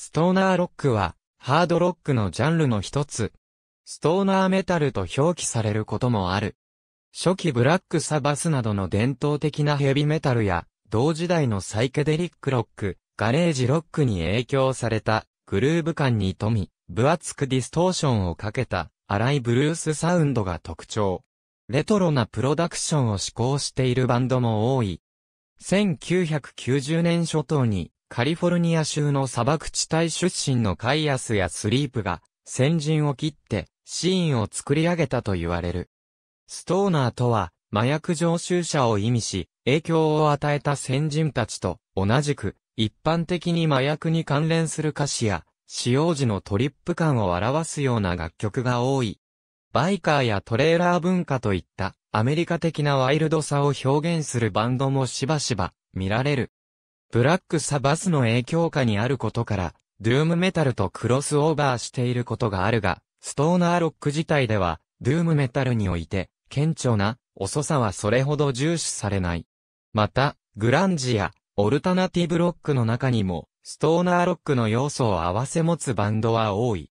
ストーナーロックは、ハードロックのジャンルの一つ。ストーナーメタルと表記されることもある。初期ブラックサバスなどの伝統的なヘビメタルや、同時代のサイケデリックロック、ガレージロックに影響された、グルーヴ感に富み、分厚くディストーションをかけた、荒いブルースサウンドが特徴。レトロなプロダクションを志向しているバンドも多い。1990年初頭にカリフォルニア州の砂漠地帯出身のカイアスやスリープが、先陣を切って、シーンを作り上げたと言われる。ストーナーとは、麻薬常習者を意味し、影響を与えた先人たちと、同じく、一般的に麻薬に関連する歌詞や、使用時のトリップ感を表すような楽曲が多い。バイカーやトレーラー文化といったアメリカ的なワイルドさを表現するバンドもしばしば見られる。ブラックサバスの影響下にあることから、ドゥームメタルとクロスオーバーしていることがあるが、ストーナーロック自体では、ドゥームメタルにおいて、顕著な、遅さはそれほど重視されない。また、グランジや、オルタナティブロックの中にも、ストーナーロックの要素を合わせ持つバンドは多い。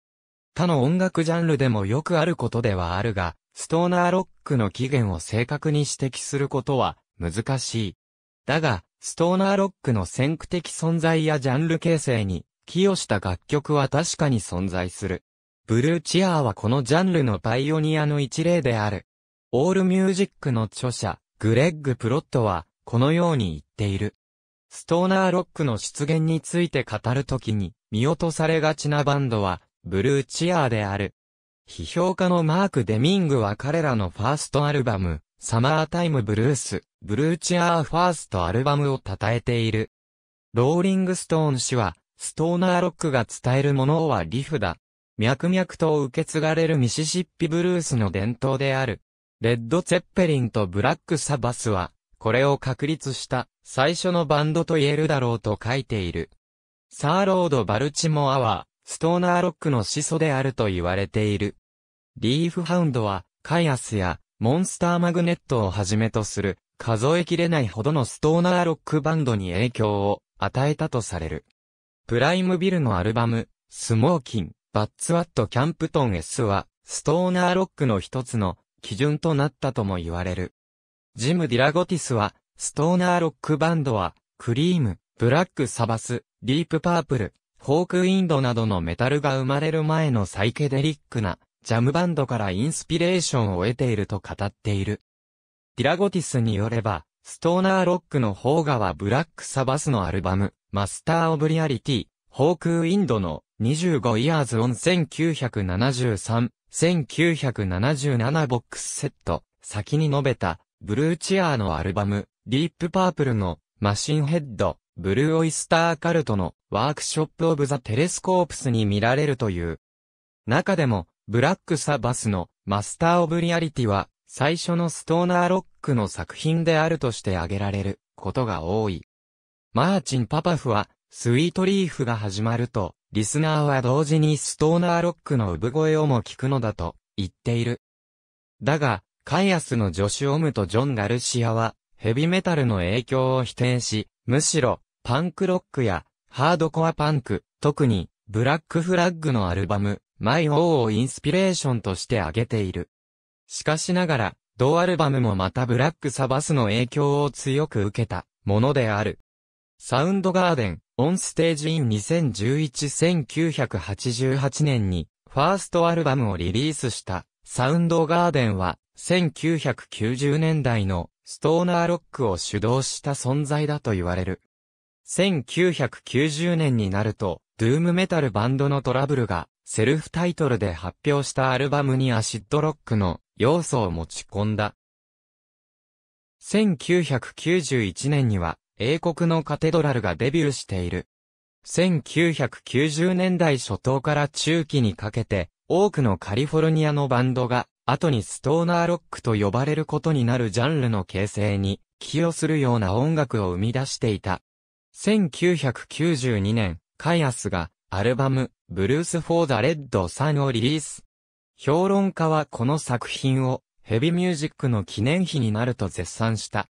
他の音楽ジャンルでもよくあることではあるが、ストーナーロックの起源を正確に指摘することは難しい。だが、ストーナーロックの先駆的存在やジャンル形成に寄与した楽曲は確かに存在する。ブルーチアーはこのジャンルのパイオニアの一例である。オールミュージックの著者、グレッグ・プロットは、このように言っている。ストーナーロックの出現について語るときに、見落とされがちなバンドは、ブルーチアーである。批評家のマーク・デミングは彼らのファーストアルバム、サマータイムブルース、ブルーチアーファーストアルバムを称えている。ローリングストーン氏は、ストーナーロックが伝えるものはリフだ。脈々と受け継がれるミシシッピブルースの伝統である。レッド・ツェッペリンとブラック・サバスは、これを確立した最初のバンドと言えるだろうと書いている。サーロード・バルチモアは、ストーナーロックの始祖であると言われている。リーフハウンドは、カイアスやモンスターマグネットをはじめとする、数えきれないほどのストーナーロックバンドに影響を与えたとされる。プライムビルのアルバム、スモーキン、バッツワット・キャンプトン S は、ストーナーロックの一つの基準となったとも言われる。ジム・ディラゴティスは、ストーナーロックバンドは、クリーム、ブラック・サバス、ディープ・パープル、ホーク・インドなどのメタルが生まれる前のサイケデリックなジャムバンドからインスピレーションを得ていると語っている。ディラゴティスによれば、ストーナーロックの方がはブラックサバスのアルバム、マスター・オブ・リアリティ、ホーク・ウィンドの25イヤーズ・オン1973、1977ボックスセット、先に述べた、ブルーチアーのアルバム、ディープ・パープルのマシンヘッド、ブルーオイスターカルトのワークショップオブザテレスコープスに見られるという。中でも、ブラックサバスのマスター・オブ・リアリティは最初のストーナーロックの作品であるとして挙げられることが多い。マーチン・パパフはスイートリーフが始まるとリスナーは同時にストーナーロックの産声をも聞くのだと言っている。だが、カイアスのジョシュ・オムとジョン・ガルシアはヘビメタルの影響を否定し、むしろパンクロックやハードコアパンク、特にブラックフラッグのアルバム、マオ王をインスピレーションとして挙げている。しかしながら、同アルバムもまたブラックサバスの影響を強く受けたものである。サウンドガーデン、オンステージイン2011-1988年に、ファーストアルバムをリリースした、サウンドガーデンは、1990年代のストーナーロックを主導した存在だと言われる。1990年になると、ドゥームメタルバンドのトラブルがセルフタイトルで発表したアルバムにアシッドロックの要素を持ち込んだ。1991年には英国のカテドラルがデビューしている。1990年代初頭から中期にかけて多くのカリフォルニアのバンドが後にストーナーロックと呼ばれることになるジャンルの形成に寄与するような音楽を生み出していた。1992年、カイアスがアルバム、ブルース・フォー・ザ・レッド・サンをリリース。評論家はこの作品を、ヘビミュージックの記念碑になると絶賛した。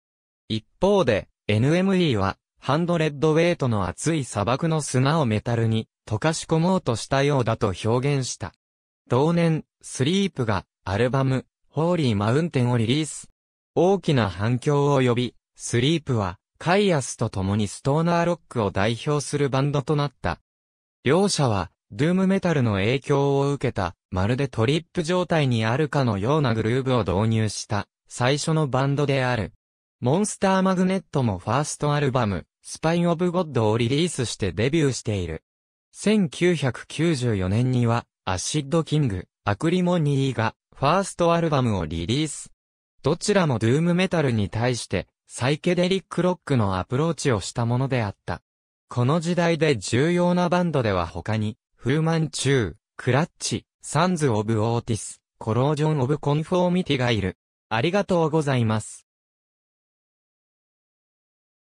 一方で、NME は、ハンドレッドウェイトの熱い砂漠の砂をメタルに溶かし込もうとしたようだと表現した。同年、スリープがアルバム、ホーリーマウンテンをリリース。大きな反響を呼び、スリープはカイアスと共にストーナーロックを代表するバンドとなった。両者は、ドゥームメタルの影響を受けた、まるでトリップ状態にあるかのようなグルーブを導入した、最初のバンドである。モンスターマグネットもファーストアルバム、スパイン・オブ・ゴッドをリリースしてデビューしている。1994年には、アシッド・キング、アクリモニーが、ファーストアルバムをリリース。どちらもドゥームメタルに対して、サイケデリックロックのアプローチをしたものであった。この時代で重要なバンドでは他に、フーマンチュー、クラッチ、サンズ・オブ・オーティス、コロージョン・オブ・コンフォーミティがいる。ありがとうございます。